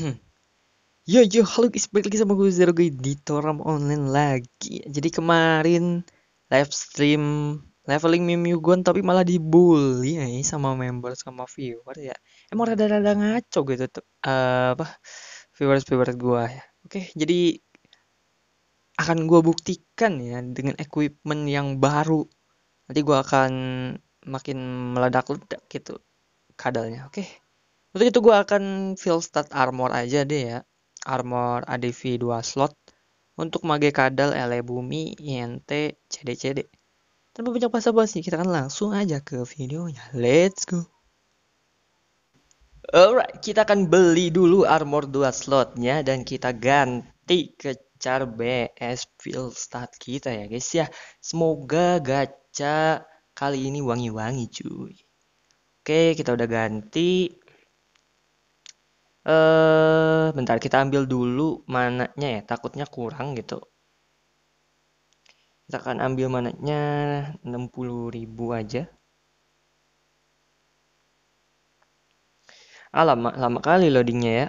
Hmm. yo yo halo guys balik lagi sama gue Zero Guy di Toram Online lagi Jadi kemarin live stream leveling Mimiu Gon tapi malah dibully ya, sama member sama viewer ya Emang rada-rada ngaco gitu tuh uh, apa viewers-viewers gue ya Oke jadi akan gue buktikan ya dengan equipment yang baru Nanti gue akan makin meledak-ledak gitu kadalnya oke okay? Untuk itu gue akan fill stat armor aja deh ya. Armor ADV 2 slot untuk mage kadal, ele bumi, INT, CDCD. Tanpa banyak basa-basi, kita akan langsung aja ke videonya. Let's go. Alright, kita akan beli dulu armor 2 slotnya dan kita ganti ke char BS fill stat kita ya guys ya. Semoga gacha kali ini wangi-wangi cuy. Oke, kita udah ganti eh bentar kita ambil dulu mananya ya, takutnya kurang gitu. Kita akan ambil mananya 60.000 aja. Ah, lama, lama kali loadingnya ya.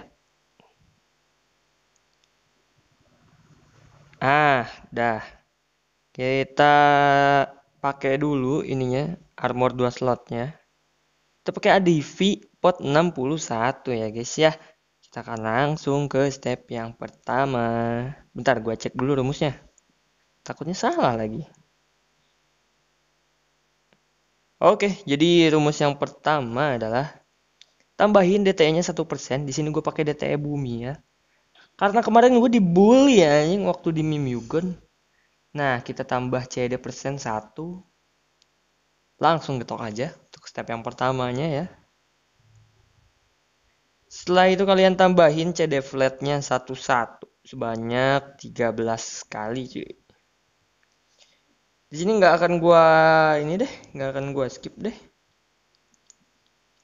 Ah, dah. Kita pakai dulu ininya, armor 2 slotnya. Kita pakai ADV pot 61 ya guys ya. Kita akan langsung ke step yang pertama. Bentar gua cek dulu rumusnya. Takutnya salah lagi. Oke, jadi rumus yang pertama adalah tambahin DTE-nya 1%. Di sini gue pakai DTE bumi ya. Karena kemarin gue dibully ya yang waktu di Mimiugon. Nah, kita tambah CD% 1. Langsung getok aja untuk step yang pertamanya ya. Setelah itu kalian tambahin CD flatnya satu-satu sebanyak 13 kali cuy. Di sini nggak akan gua ini deh, nggak akan gua skip deh.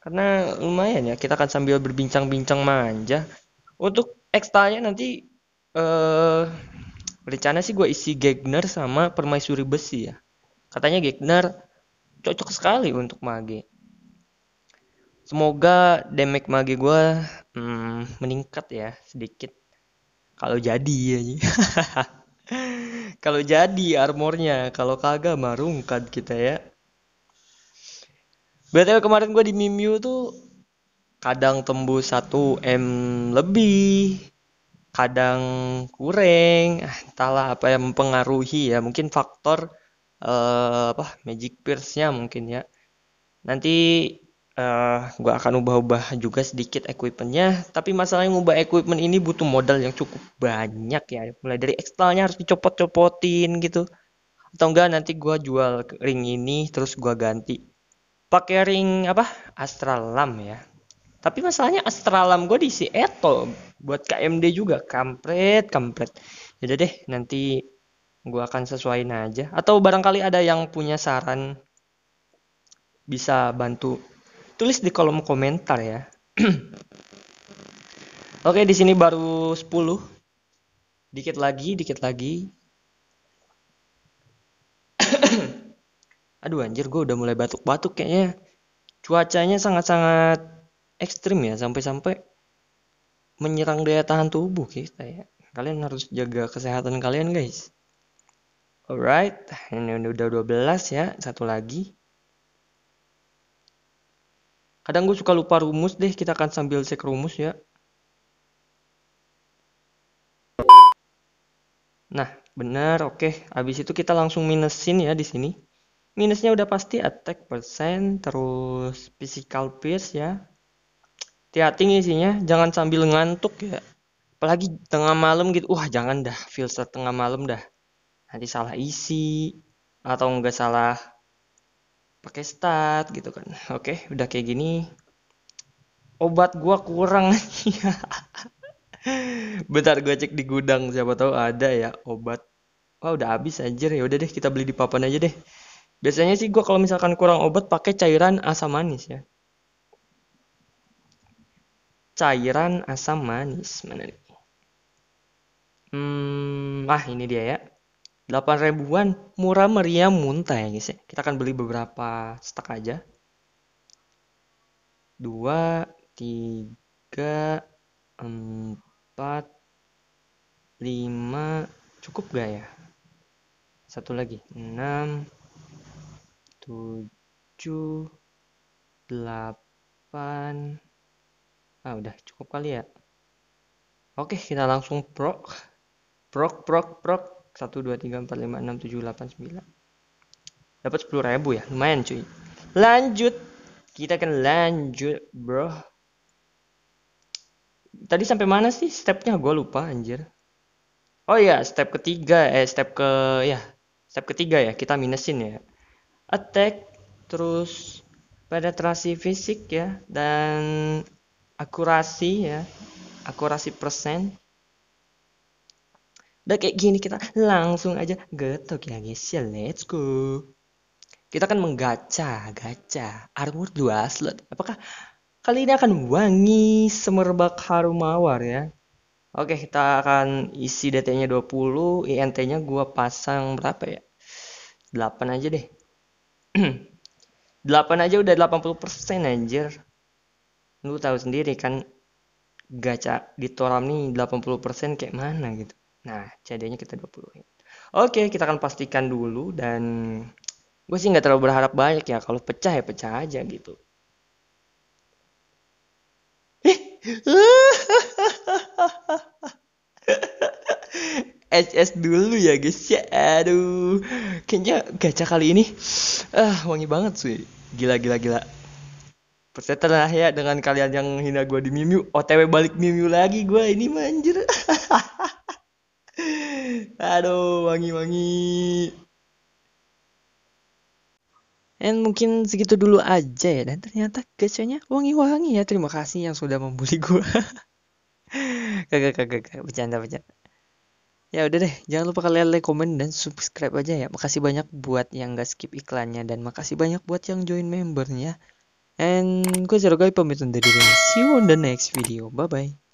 Karena lumayan ya, kita akan sambil berbincang-bincang manja. Untuk ekstanya nanti eh rencana sih gue isi Gegner sama permaisuri besi ya. Katanya Gegner cocok sekali untuk mage semoga damage magi gue hmm, meningkat ya sedikit kalau jadi ya kalau jadi armornya kalau kagak marungkan kita ya btw kemarin gue di mimiu tuh kadang tembus 1 m lebih kadang kurang ah, entahlah apa yang mempengaruhi ya mungkin faktor uh, apa magic pierce-nya mungkin ya nanti uh, eh, gue akan ubah-ubah juga sedikit equipmentnya tapi masalahnya ngubah equipment ini butuh modal yang cukup banyak ya mulai dari eksternalnya harus dicopot-copotin gitu atau enggak nanti gue jual ring ini terus gue ganti pakai ring apa astralam ya tapi masalahnya astralam gue diisi eto buat KMD juga kampret kampret jadi ya deh nanti gue akan sesuaiin aja atau barangkali ada yang punya saran bisa bantu tulis di kolom komentar ya. Oke, di sini baru 10. Dikit lagi, dikit lagi. Aduh anjir, gue udah mulai batuk-batuk kayaknya. Cuacanya sangat-sangat ekstrim ya, sampai-sampai menyerang daya tahan tubuh kita ya. Kalian harus jaga kesehatan kalian guys. Alright, ini udah 12 ya, satu lagi. Kadang gue suka lupa rumus deh, kita akan sambil cek rumus ya. Nah, benar, oke. Habis itu kita langsung minusin ya di sini. Minusnya udah pasti attack persen, terus physical pierce ya. Hati-hati isinya, jangan sambil ngantuk ya. Apalagi tengah malam gitu, wah jangan dah, filter tengah malam dah. Nanti salah isi, atau enggak salah pakai stat gitu kan oke udah kayak gini obat gua kurang iya. bentar gua cek di gudang siapa tahu ada ya obat wah udah habis aja ya udah deh kita beli di papan aja deh biasanya sih gua kalau misalkan kurang obat pakai cairan asam manis ya cairan asam manis mana nih hmm ah ini dia ya 8 ribuan murah meriah muntah ya guys ya. Kita akan beli beberapa stek aja. 2 3 4 5 cukup gak ya? Satu lagi. 6 7 8 Ah udah cukup kali ya. Oke, kita langsung prok prok prok prok 1, 2, 3, 4, 5, 6, 7, 8, 9 Dapat 10 ribu ya Lumayan cuy Lanjut Kita akan lanjut bro Tadi sampai mana sih stepnya gue lupa anjir Oh iya step ketiga Eh step ke ya Step ketiga ya kita minusin ya Attack Terus penetrasi fisik ya Dan akurasi ya Akurasi persen Udah kayak gini kita langsung aja getok ya guys ya let's go. Kita akan menggaca, gacha armor 2 slot. Apakah kali ini akan wangi semerbak harum mawar ya? Oke, kita akan isi DT-nya 20, INT-nya gua pasang berapa ya? 8 aja deh. 8 aja udah 80% anjir. Lu tahu sendiri kan gacha di Toram nih 80% kayak mana gitu. Nah, cd nya kita 20. Oke, kita akan pastikan dulu dan gue sih nggak terlalu berharap banyak ya. Kalau pecah ya pecah aja gitu. SS eh, dulu ya guys ya aduh kayaknya gacha kali ini ah wangi banget sih gila gila gila persetan lah ya dengan kalian yang hina gue di Mimiu otw balik Mimiu lagi gue ini manjir Aduh, wangi-wangi. And eh, mungkin segitu dulu aja ya. Dan ternyata gacanya wangi-wangi ya. Terima kasih yang sudah membuli gue. kagak, kagak, kagak. Bercanda, bercanda. Ya udah deh, jangan lupa kalian like, comment, dan subscribe aja ya. Makasih banyak buat yang gak skip iklannya. Dan makasih banyak buat yang join membernya. And gue Zerogai pamit undur diri. See you on the next video. Bye-bye.